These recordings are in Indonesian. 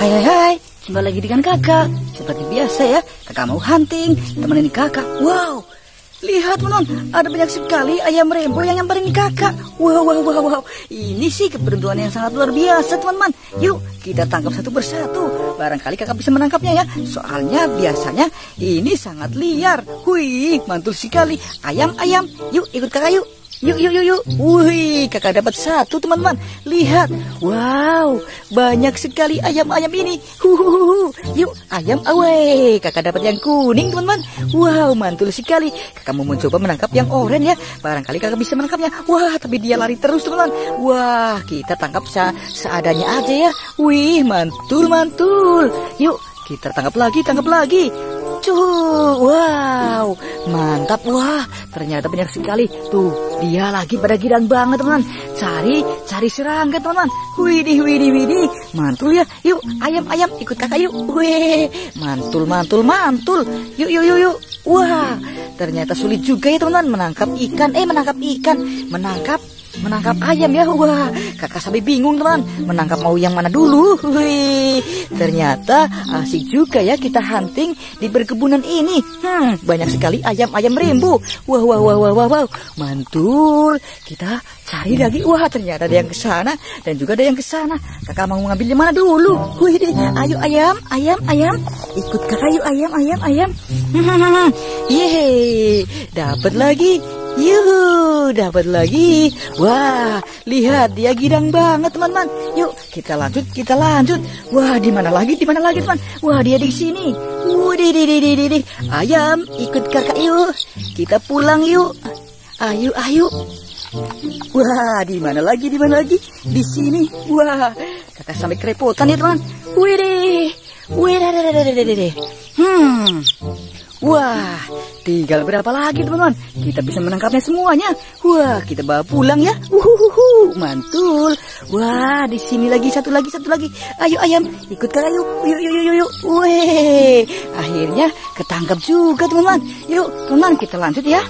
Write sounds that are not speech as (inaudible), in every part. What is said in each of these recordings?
Hai hai hai, jumpa lagi dengan kakak Seperti biasa ya, kakak mau hunting Temenin kakak, wow Lihat menon, ada banyak sekali ayam rembo yang nyamperin kakak Wow wow wow wow Ini sih keberuntungan yang sangat luar biasa teman-teman Yuk kita tangkap satu persatu Barangkali kakak bisa menangkapnya ya Soalnya biasanya ini sangat liar Wih mantul sekali Ayam ayam, yuk ikut kakak yuk Yuk, yuk, yuk, yuk. Wih, kakak dapat satu, teman-teman. Lihat. Wow, banyak sekali ayam-ayam ini. hu, Yuk, ayam away. Kakak dapat yang kuning, teman-teman. Wow, mantul sekali. Kakak mau mencoba menangkap yang oranye ya. Barangkali kakak bisa menangkapnya. Wah, tapi dia lari terus, teman-teman. Wah, kita tangkap se seadanya aja ya. Wih, mantul, mantul. Yuk, kita tangkap lagi, tangkap lagi muncul. wow, mantap wah, ternyata banyak sekali. Tuh, dia lagi pada girang banget teman. Cari, cari serangga teman. Widih, widih, widih, mantul ya. Yuk, ayam, ayam, ikut kakak yuk. Weh, mantul, mantul, mantul. Yuk, yuk, yuk, yuk. Wah, ternyata sulit juga ya teman menangkap ikan. Eh, menangkap ikan, menangkap menangkap ayam ya wah kakak sampai bingung teman menangkap mau yang mana dulu Wih, ternyata asik juga ya kita hunting di perkebunan ini hmm, banyak sekali ayam-ayam rembu wah wah wah wah wah, wah. mantul kita cari lagi wah ternyata ada yang kesana dan juga ada yang kesana kakak mau ngambil yang mana dulu Wih, ayo ayam ayam ayam ikut kakak yuk ayam ayam ayam hehehe (laughs) dapat lagi Yuhu, dapat lagi. Wah, lihat dia girang banget teman-teman. Yuk, kita lanjut, kita lanjut. Wah, di mana lagi, di mana lagi teman? Wah, dia di sini. Wudih, di, di, di, di. Ayam, ikut kakak yuk. Kita pulang yuk. Ayo, ayo. Wah, di mana lagi, di mana lagi? Di sini. Wah, kakak sampai kerepotan ya teman. Wih, wih, Hmm. Wah, tinggal berapa lagi teman-teman? Kita bisa menangkapnya semuanya. Wah, kita bawa pulang ya. Uhuhuhu, mantul. Wah, di sini lagi satu lagi satu lagi. Ayo ayam, ikut kalian yuk. Yuk yuk yuk yuk. Weh, akhirnya ketangkap juga teman-teman. Yuk, teman kita lanjut ya.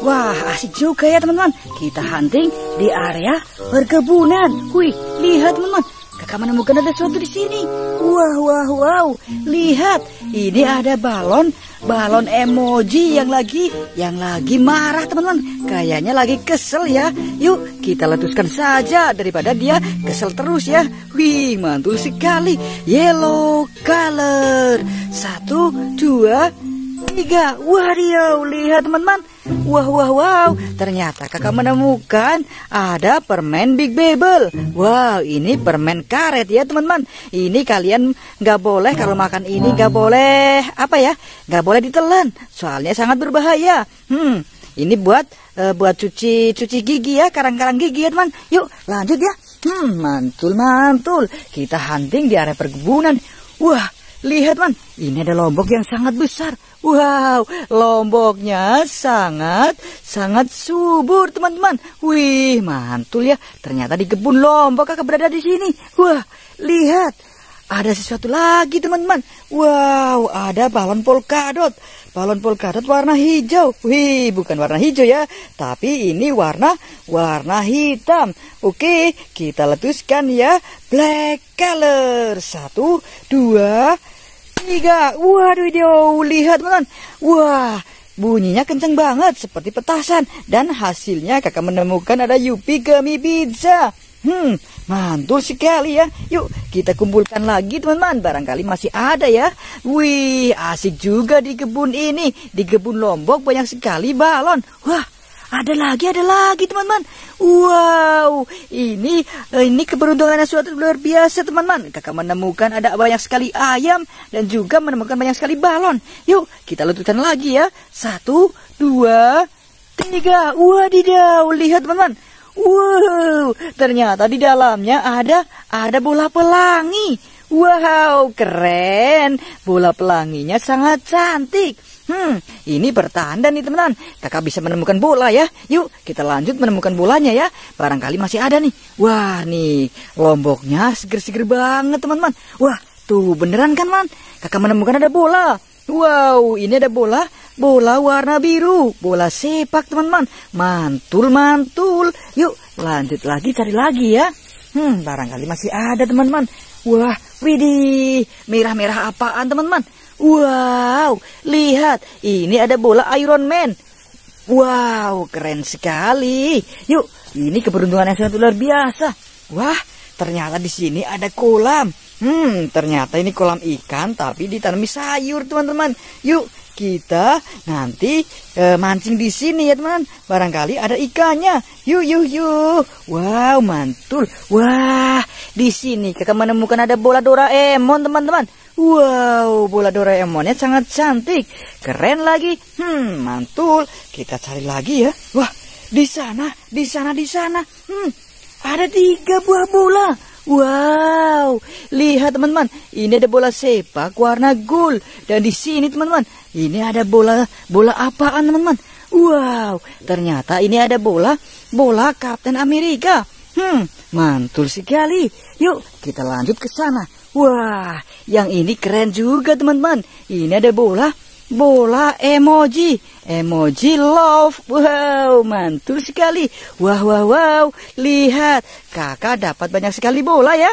Wah, asik juga ya teman-teman. Kita hunting di area perkebunan. Wih, lihat teman-teman mereka menemukan ada sesuatu di sini. Wah, wah, wow. Lihat, ini ada balon, balon emoji yang lagi yang lagi marah, teman-teman. Kayaknya lagi kesel ya. Yuk, kita letuskan saja daripada dia kesel terus ya. Wih, mantul sekali. Yellow color. Satu, dua, tiga. Wadidaw, lihat teman-teman. Wah, wah, wow, ternyata kakak menemukan ada permen Big Bebel. Wow, ini permen karet ya teman-teman. Ini kalian nggak boleh kalau makan ini nggak boleh apa ya? Nggak boleh ditelan, soalnya sangat berbahaya. Hmm, ini buat uh, buat cuci cuci gigi ya karang-karang gigi ya teman yuk lanjut ya hmm mantul mantul kita hunting di area perkebunan wah Lihat, Man. Ini ada lombok yang sangat besar. Wow, lomboknya sangat, sangat subur, teman-teman. Wih, mantul ya. Ternyata di kebun lombok kakak berada di sini. Wah, lihat. Ada sesuatu lagi, teman-teman. Wow, ada balon polkadot. Balon polkadot warna hijau. Wih, bukan warna hijau ya, tapi ini warna warna hitam. Oke, kita letuskan ya. Black color. Satu, dua, tiga tiga. Waduh, dia lihat teman Wah, bunyinya kenceng banget seperti petasan. Dan hasilnya kakak menemukan ada Yupi Gummy Pizza. Hmm, mantul sekali ya. Yuk, kita kumpulkan lagi teman-teman. Barangkali masih ada ya. Wih, asik juga di kebun ini. Di kebun Lombok banyak sekali balon. Wah, ada lagi, ada lagi teman-teman. Wow, ini eh, ini keberuntungan yang sudah luar biasa teman-teman. Kakak menemukan ada banyak sekali ayam dan juga menemukan banyak sekali balon. Yuk, kita lututkan lagi ya. Satu, dua, tiga. Wadidaw, lihat teman-teman. Wow, ternyata di dalamnya ada ada bola pelangi. Wow, keren. Bola pelanginya sangat cantik. Hmm, ini bertanda nih teman-teman. Kakak bisa menemukan bola ya. Yuk, kita lanjut menemukan bolanya ya. Barangkali masih ada nih. Wah, nih lomboknya seger-seger banget teman-teman. Wah, tuh beneran kan man? Kakak menemukan ada bola. Wow, ini ada bola, bola warna biru, bola sepak teman-teman. Mantul, mantul. Yuk, lanjut lagi cari lagi ya. Hmm, barangkali masih ada teman-teman. Wah, widih, merah-merah apaan teman-teman? Wow, lihat, ini ada bola Iron Man. Wow, keren sekali. Yuk, ini keberuntungan yang sangat luar biasa. Wah, ternyata di sini ada kolam. Hmm, ternyata ini kolam ikan tapi ditanami sayur, teman-teman. Yuk, kita nanti e, mancing di sini ya, teman. Barangkali ada ikannya. Yuk, yuk, yuk. Wow, mantul. Wah, di sini kita menemukan ada bola Doraemon, teman-teman. Wow, bola Doraemonnya sangat cantik. Keren lagi. Hmm, mantul. Kita cari lagi ya. Wah, di sana, di sana, di sana. Hmm, ada tiga buah bola. Wow, lihat teman-teman. Ini ada bola sepak warna gold. Dan di sini teman-teman, ini ada bola bola apaan teman-teman? Wow, ternyata ini ada bola bola Kapten Amerika. Hmm, mantul sekali. Yuk, kita lanjut ke sana. Wah, yang ini keren juga teman-teman. Ini ada bola, bola emoji, emoji love. Wow, mantul sekali. Wow, wow, wow. Lihat, kakak dapat banyak sekali bola ya.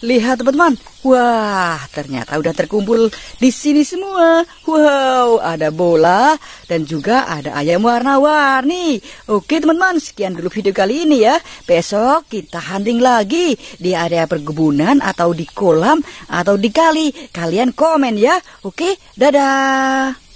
Lihat teman-teman, Wah, ternyata udah terkumpul di sini semua. Wow, ada bola dan juga ada ayam warna-warni. Oke teman-teman, sekian dulu video kali ini ya. Besok kita hunting lagi di area perkebunan atau di kolam atau di kali. Kalian komen ya. Oke, dadah.